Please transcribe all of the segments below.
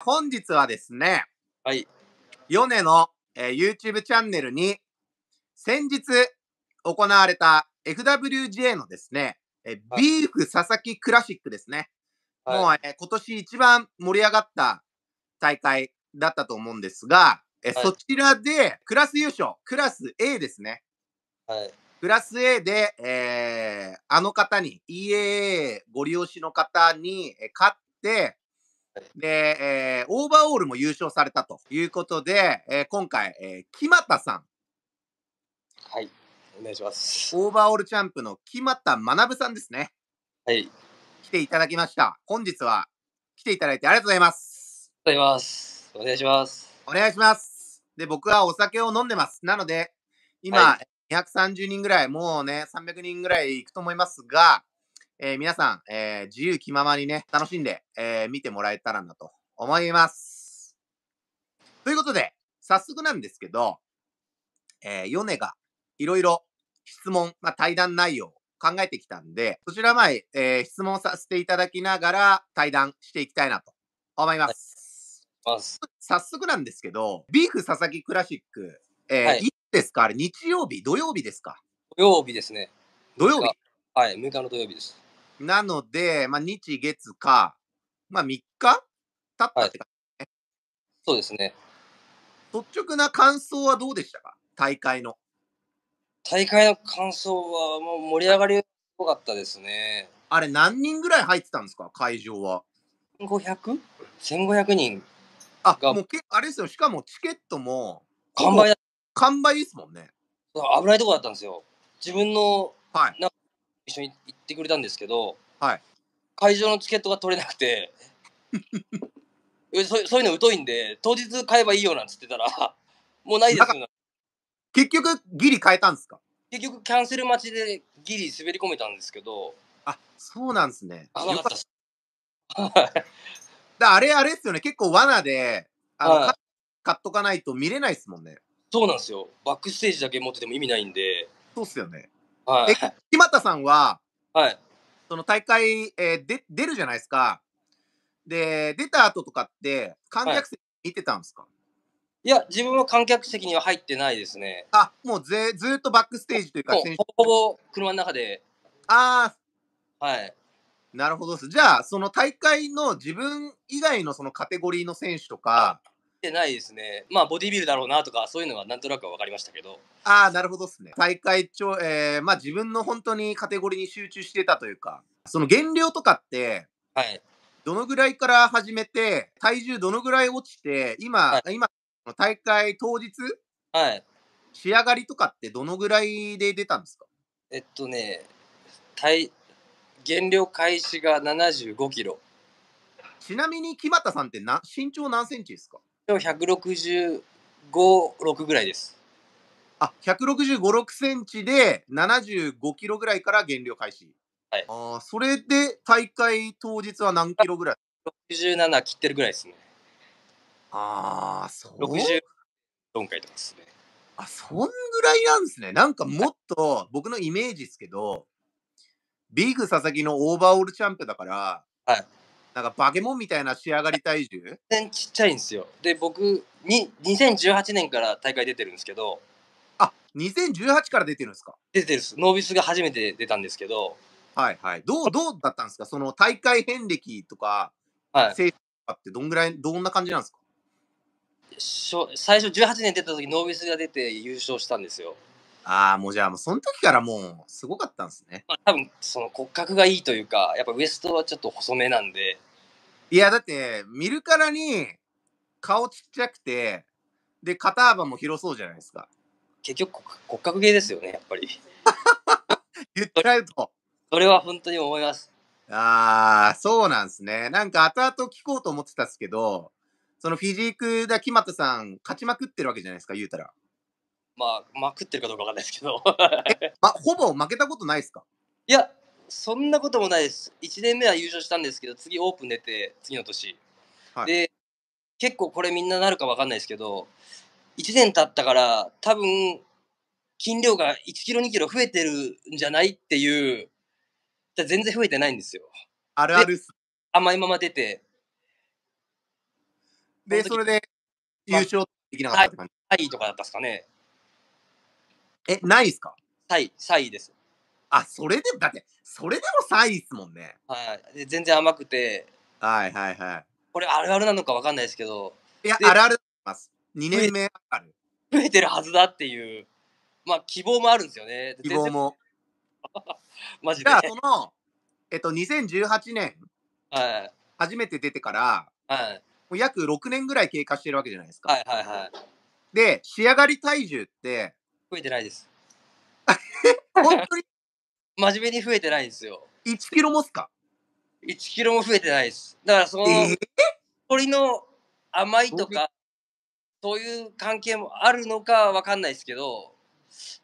本日はですね、はい。ヨネの、えー、YouTube チャンネルに、先日行われた FWJ のですね、えー、ビーフ佐々木クラシックですね。はい、もう、えー、今年一番盛り上がった大会だったと思うんですが、えー、はい、そちらでクラス優勝、クラス A ですね。はい。クラス A で、えー、あの方に、EAA ご利用しの方に、勝って、で、えー、オーバーオールも優勝されたということで、えー、今回、えー、木俣さん。はい、お願いします。オーバーオールチャンプの木又学さんですね。はい。来ていただきました。本日は来ていただいてありがとうございます。ありがとうございます。お願いします。お願いします。で、僕はお酒を飲んでます。なので、今、はい、230人ぐらい、もうね、300人ぐらいいくと思いますが、えー、皆さん、えー、自由気ままにね、楽しんで、えー、見てもらえたらなと思います。ということで、早速なんですけど、えー、ヨネがいろいろ質問、まあ、対談内容を考えてきたんで、そちら前、えー、質問させていただきながら対談していきたいなと思います。はい、早速なんですけど、ビーフ佐々木クラシック、えーはい、いつですかあれ日曜日、土曜日ですか土曜日ですね。土曜日はい、6日の土曜日です。なので、まあ、日、月、か、まあ、3日経ったって感じね、はい、そうですね。率直な感想はどうでしたか大会の。大会の感想は、もう盛り上がりよかったですね。あれ、何人ぐらい入ってたんですか会場は。1500?1500 人。あ、もうけ、あれですよ。しかもチケットも。完売完売ですもんね。危ないとこだったんですよ。自分の、はい。なんか一緒に行ってくれたんですけど、はい、会場のチケットが取れなくて そそういうの疎いんで当日買えばいいよなんつってたら もうないですよ結局ギリ買えたんですか結局キャンセル待ちでギリ滑り込めたんですけどあそうなんですねあよかっただあれあれですよね結構罠であの、はい、買っとかないと見れないですもんねそうなんですよバックステージだけ持ってても意味ないんでそうっすよねはい、え、木俣さんは、はい。その大会、えー、で出るじゃないですか。で、出た後とかって、観客席見てたんですか、はい、いや、自分は観客席には入ってないですね。あ、もうぜずっとバックステージというか、ほぼほぼ車の中で。ああ。はい。なるほどです。じゃあ、その大会の自分以外のそのカテゴリーの選手とか、てないですね。まあ、ボディビルだろうなとか、そういうのはなんとなくは分かりましたけど。ああ、なるほどですね。大会長、えー、まあ自分の本当にカテゴリーに集中してたというか、その減量とかって、はい。どのぐらいから始めて、体重どのぐらい落ちて、今、はい、今、大会当日、はい。仕上がりとかってどのぐらいで出たんですかえっとね、体、減量開始が75キロ。ちなみに木俣さんってな身長何センチですか165、6ぐらいです。あ、165、6センチで75キロぐらいから減量開始。はい。あそれで大会当日は何キロぐらい ?67 切ってるぐらいですね。ああ、そう。64回とかですね。あ、そんぐらいなんですね。なんかもっと僕のイメージですけど、ビーグ佐々木のオーバーオールチャンピオンだから、はい、なんかバケモンみたいな仕上がり体重全然ちっちゃいんですよ。で、僕に、2018年から大会出てるんですけど、あ2018から出てるんですか出てるんです。ノービスが初めて出たんですけど、はいはい。どう、どうだったんですかその大会遍歴とか、はい、成績とかってどんぐらい、どんな感じなんですか最初18年出た時ノービスが出て優勝したんですよ。ああ、もうじゃあ、もうその時からもうすごかったんですね。まあ、多分その骨格がいいというか、やっぱウエストはちょっと細めなんで、いや、だって、見るからに、顔ちっちゃくて、で、肩幅も広そうじゃないですか。結局骨格系ですよね、やっぱり。言っちゃうと。それは本当に思います。ああ、そうなんですね。なんか後々聞こうと思ってたんですけど、そのフィジークだ木俣さん、勝ちまくってるわけじゃないですか、言うたら。まあ、まくってるかどうかわかんないですけど。ま、ほぼ負けたことないですか いや、そんなこともないです。1年目は優勝したんですけど、次オープン出て、次の年。はい、で、結構これみんななるか分かんないですけど、1年経ったから、多分、斤量が1キロ2キロ増えてるんじゃないっていう、全然増えてないんですよ。あるあるっす。甘いまま出て。で、それで優勝できなかったって感じ。はい、とかだったっすかね。え、ないっすかはい、3位です。あ、それで、もだって、それでも3位ですもんね。はい。で全然甘くて。はいはいはい。これあるあるなのかわかんないですけど。いや、あるあるます。2年目ある。増えてるはずだっていう、まあ希望もあるんですよね。希望も。マジで。じゃあ、その、えっと、2018年、はい、初めて出てから、はい、もう約6年ぐらい経過してるわけじゃないですか。はいはいはい。で、仕上がり体重って、増えてないです。本当に真面目に増えてないんですよ。1キロもすか ?1 キロも増えてないです。だからその、えー、鳥の甘いとか、そういう関係もあるのかわかんないですけど、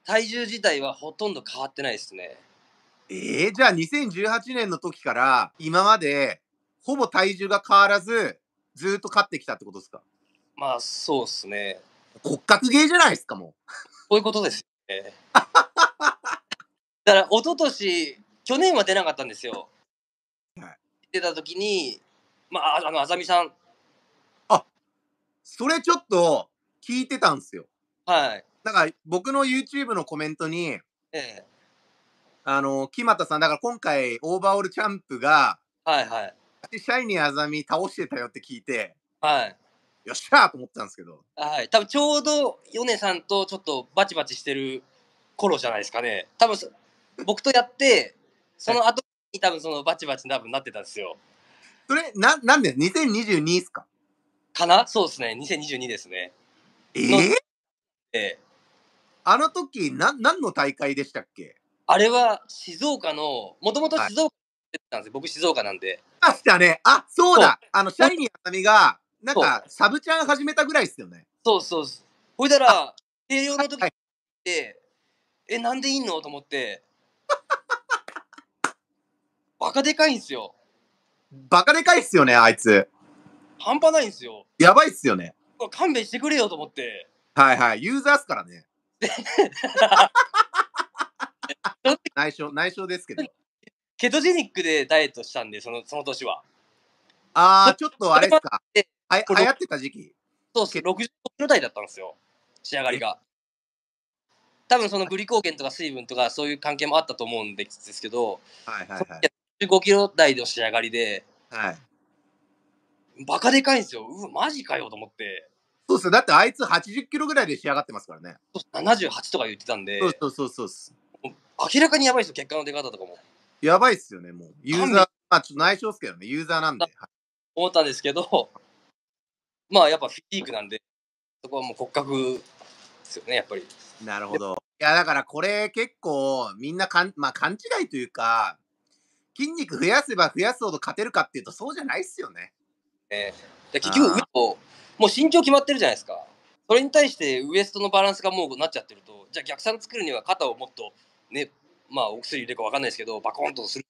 体重自体はほとんど変わってないですね。ええー、じゃあ2018年の時から今までほぼ体重が変わらずずっと勝ってきたってことですかまあそうっすね。骨格芸じゃないですかもう。そういうことですね。だから一昨年去年は出なかったんですよ。はい、出た時にまああのあざみさん。あそれちょっと聞いてたんですよ。はい。だから僕の YouTube のコメントに、ええ、あの木俣さんだから今回オーバーオールチャンプが、はいはい。シャイニーあざみ倒してたよって聞いて、はい。よっしゃーと思ったんですけど。はい。多分ちょうどヨネさんとちょっとバチバチしてる頃じゃないですかね。多分僕とやって、その後に多分そのバチバチ多分なってたんですよ。それ、な、なんで ?2022 っすかかなそうですね。2022ですね。えー、えー。あの時、な、何の大会でしたっけあれは静岡の、もともと静岡たんですよ、はい、僕静岡なんで。あ、したね。あ、そうだ。うあの、シャイニーあさみが、なんか、サブチャン始めたぐらいっすよね。そうそうほいだら、栄養の時って、はい、え、なんでいんのと思って、カでかいんすよ。バカでかいっすよね、あいつ。半端ないんすよ。やばいっすよね。勘弁してくれよと思って。はいはい。ユーザーっすからね。内緒、内緒ですけど。ケトジェニックでダイエットしたんで、そのその年は。あー、ちょっとあれっすか。えはや流行ってた時期。そうっす、60キロ台だったんですよ。仕上がりが。多分そのグリコーゲンとか水分とかそういう関係もあったと思うんですけど、はいはいはい。5キロ台の仕上がりで、はい。バカでかいんですよ。うマジかよと思って。そうっすだってあいつ80キロぐらいで仕上がってますからね。78とか言ってたんで。そうそうそうそう明らかにやばいですよ、結果の出方とかも。やばいっすよね、もう。ユーザー、まあちょっと内緒っすけどね、ユーザーなんで。思ったんですけど、まあやっぱフィークなんで、そこはもう骨格ですよね、やっぱり。なるほど。いや、だからこれ結構みんなかん、まあ、勘違いというか、筋肉増やせば増やすほど勝てるかっていうと、そうじゃないっすよね。えー、結局、もう身長決まってるじゃないですか。それに対してウエストのバランスがもうなっちゃってると、じゃあ逆算作るには肩をもっとね、まあお薬入れるか分かんないですけど、バコンとする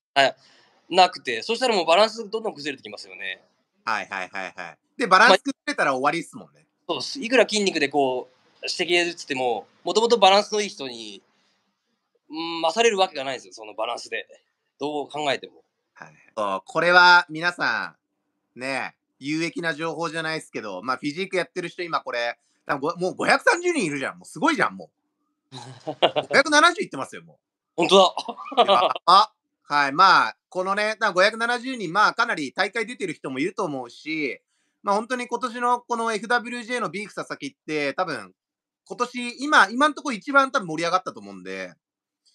なくて、そしたらもうバランスどんどん崩れてきますよね。はいはいはいはい。で、バランス崩れたら終わりですもんね。まあ、そういくら筋肉でこう、きれるっつっても、もともとバランスのいい人に、うん、勝れるわけがないんですよ、そのバランスで。どう考えても。はい、これは皆さん、ね、有益な情報じゃないですけど、まあ、フィジークやってる人、今これ、もう530人いるじゃん。もうすごいじゃん、もう。570 いってますよ、もう。本当だ。あはい、まあ、このね、570人、まあ、かなり大会出てる人もいると思うし、まあ、本当に今年のこの FWJ のビーフ佐々木って、多分、今年、今、今のところ一番多分盛り上がったと思うんで、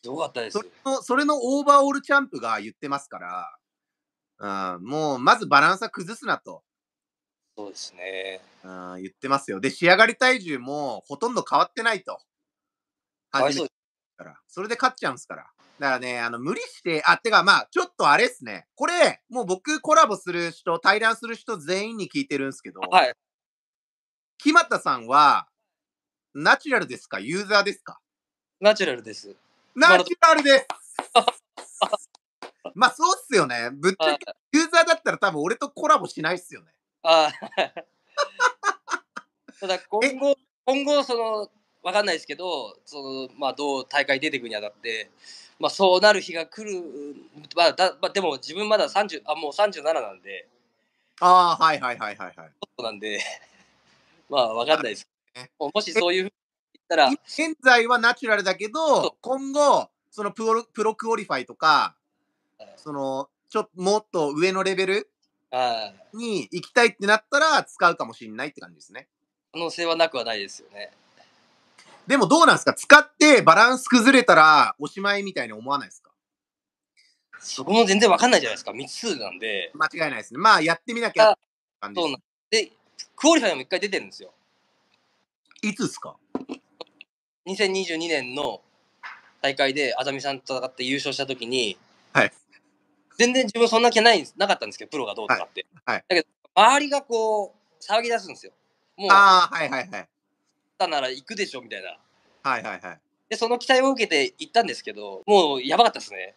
すごかったですそれの。それのオーバーオールチャンプが言ってますから、うん、もうまずバランスは崩すなと。そうですね、うん。言ってますよ。で、仕上がり体重もほとんど変わってないと。はい、そうからそれで勝っちゃうんですから。だからね、あの、無理して、あ、てか、まあ、ちょっとあれっすね。これ、もう僕コラボする人、対談する人全員に聞いてるんですけど、はい。木俣さんは、ナチュラルですかユーザーですかナチュラルです。ナチュラルです まあそうっすよね。ぶっちゃけユーザーだったら多分俺とコラボしないっすよね。ああ。ただ今後、今後その、わかんないですけど、そのまあ、どう大会出ていくにあたって、まあ、そうなる日が来る、まあだまあ、でも自分まだ30あもう37なんで、ああ、はいはいはいはいはい。そうなんで、まあわかんないです。もしそういうふうたら。現在はナチュラルだけど、今後、そのプロプロクオリファイとか、はい、その、ちょっともっと上のレベルに行きたいってなったら使うかもしれないって感じですね。可能性はなくはないですよね。でもどうなんですか使ってバランス崩れたらおしまいみたいに思わないですかそこも全然わかんないじゃないですか。未知数なんで。間違いないですね。まあやってみなきゃそうなんで、クオリファイも一回出てるんですよ。いつですか2022年の大会で、あざみさんと戦って優勝したときに、はい。全然自分そんな気ないなかったんですけど、プロがどうとかって。はい。はい、だけど、周りがこう、騒ぎ出すんですよ。もう、ああ、はいはいはい。たなら行くでしょ、みたいな。はいはいはい。で、その期待を受けて行ったんですけど、もうやばかったですね。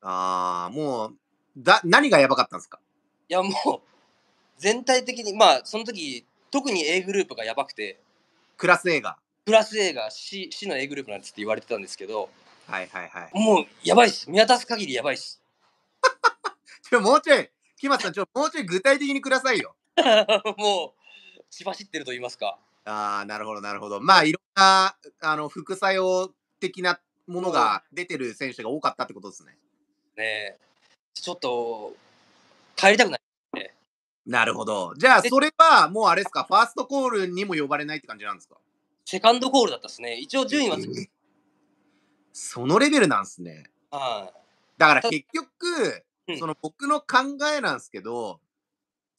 ああ、もう、だ、何がやばかったんですかいや、もう、全体的に、まあ、その時、特に A グループがやばくて。クラス A が。プラス A が C, C の A グループなんつって言われてたんですけど、はいはいはい。もうやばいっす。見渡す限りやばいっす。ちょ、もうちょい、木松さん、ちょ、もうちょい具体的にくださいよ。もう、しばしってると言いますか。ああ、なるほど、なるほど。まあ、いろんな、あの、副作用的なものが出てる選手が多かったってことですね。ねちょっと、帰りたくない、なるほど。じゃあ、それは、もうあれですか、ファーストコールにも呼ばれないって感じなんですかセカンドホールだったですね。一応順位は、そのレベルなんですね。はい。だから結局、うん、その僕の考えなんですけど、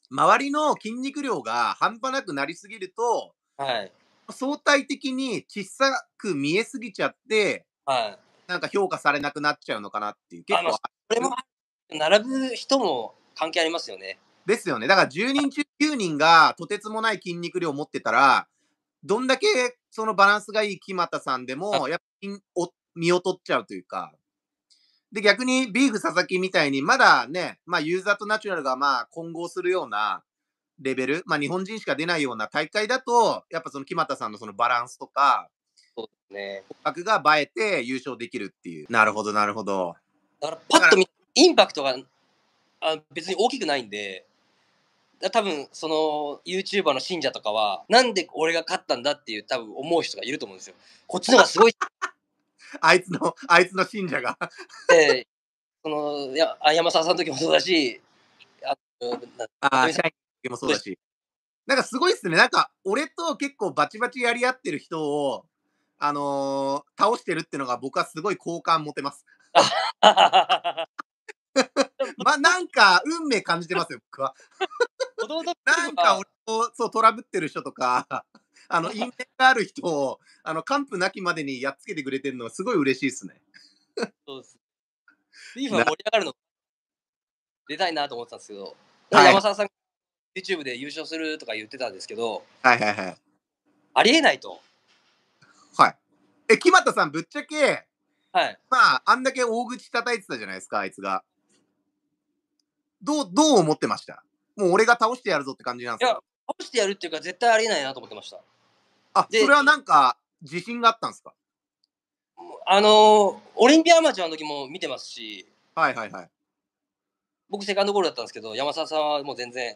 周りの筋肉量が半端なくなりすぎると、はい、相対的に小さく見えすぎちゃって、はい、なんか評価されなくなっちゃうのかなっていう、結構それも並ぶ人も関係ありますよね。ですよね。だから10人中9人がとてつもない筋肉量を持ってたら、どんだけそのバランスがいい木俣さんでも、やっぱり身を取っちゃうというか。で、逆にビーフ佐々木みたいに、まだね、まあユーザーとナチュラルがまあ混合するようなレベル、まあ日本人しか出ないような大会だと、やっぱその木俣さんのそのバランスとか、そうですね。骨格が映えて優勝できるっていう。なるほど、なるほど。だからパッと見、インパクトがあ別に大きくないんで、多分その YouTuber の信者とかはなんで俺が勝ったんだっていう多分思う人がいると思うんですよこっちの方がすごい あいつのあいつの信者がそのや山沢さんの時もそうだしああ社員の時もそうだしなんかすごいっすねなんか俺と結構バチバチやり合ってる人をあのー、倒してるっていうのが僕はすごい好感持てます。まあ、なんか、運命感じてますよ、僕は。なんか、俺と、そう、トラブってる人とか、あの、因縁がある人を、あの、完膚なきまでにやっつけてくれてるのは、すごい嬉しいですね。そうです。リーフは盛り上がるの、出たいなと思ってたんですけど、はい、山沢さん、YouTube で優勝するとか言ってたんですけど、はいはいはい。ありえないと。はい。え、木俣さん、ぶっちゃけ、はい。まあ、あんだけ大口叩いてたじゃないですか、あいつが。どう、どう思ってましたもう俺が倒してやるぞって感じなんですか倒してやるっていうか、絶対ありえないなと思ってました。あ、それはなんか、自信があったんですかあのオリンピアアマチュアの時も見てますし、はいはいはい。僕、セカンドゴールだったんですけど、山沢さんはもう全然、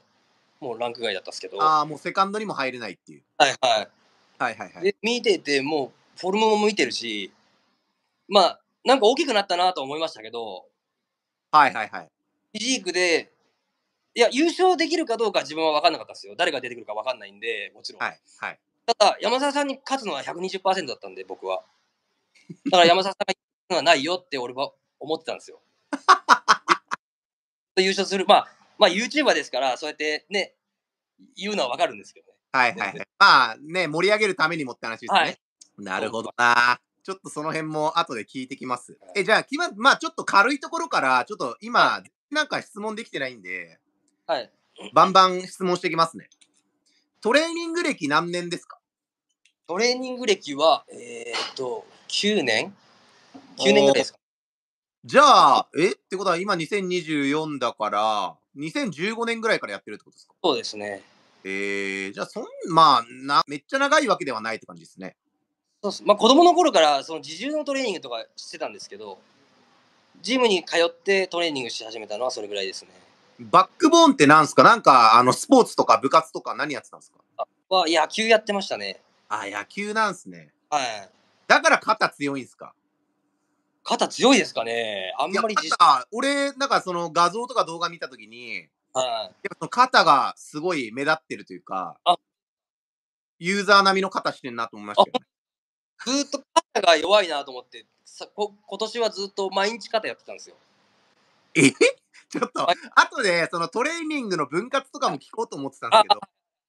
もうランク外だったんですけど。ああ、もうセカンドにも入れないっていう。はいはい。はいはいはい。で、見てて、もう、フォルムも見てるし、まあ、なんか大きくなったなと思いましたけど、はいはいはい。リーグで、いや、優勝できるかどうか自分は分かんなかったですよ。誰が出てくるか分かんないんで、もちろん。はいはい、ただ、山沢さんに勝つのは120%だったんで、僕は。だから山沢さんが勝つのはないよって俺は思ってたんですよ。優勝する、まあ、まあ、YouTuber ですから、そうやってね、言うのは分かるんですけどね。はいはいはい。まあね、盛り上げるためにもって話ですね。はい、なるほどな。ちょっとその辺も後で聞いてきます。え、じゃあ、まあ、ちょっと軽いところから、ちょっと今、なんか質問できてないんで、はい。バンバン質問していきますね。トレーニング歴何年ですかトレーニング歴は、えー、っと、9年 ?9 年ぐらいですかじゃあ、えってことは今2024だから、2015年ぐらいからやってるってことですかそうですね。えー、じゃあそん、まあな、めっちゃ長いわけではないって感じですね。そうです。まあ子供の頃から、その自重のトレーニングとかしてたんですけど、ジムに通ってトレーニングし始めたのはそれぐらいですね。バックボーンってなんですかなんか、あの、スポーツとか部活とか何やってたんですかは野球やってましたね。あ、野球なんすね。はい。だから肩強いんですか肩強いですかねあんまり自俺、なんかその画像とか動画見たときに、はい。やっぱ肩がすごい目立ってるというか、あユーザー並みの肩してんなと思いましたよ、ね、ずっと肩が弱いなと思ってさこ今年はずっと毎日肩やってたんですよ。え ちょっと、後で、そのトレーニングの分割とかも聞こうと思ってたんですけど、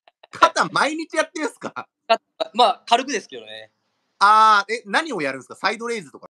肩毎日やってるんですかまあ、軽くですけどね。ああ、え、何をやるんですかサイドレイズとか。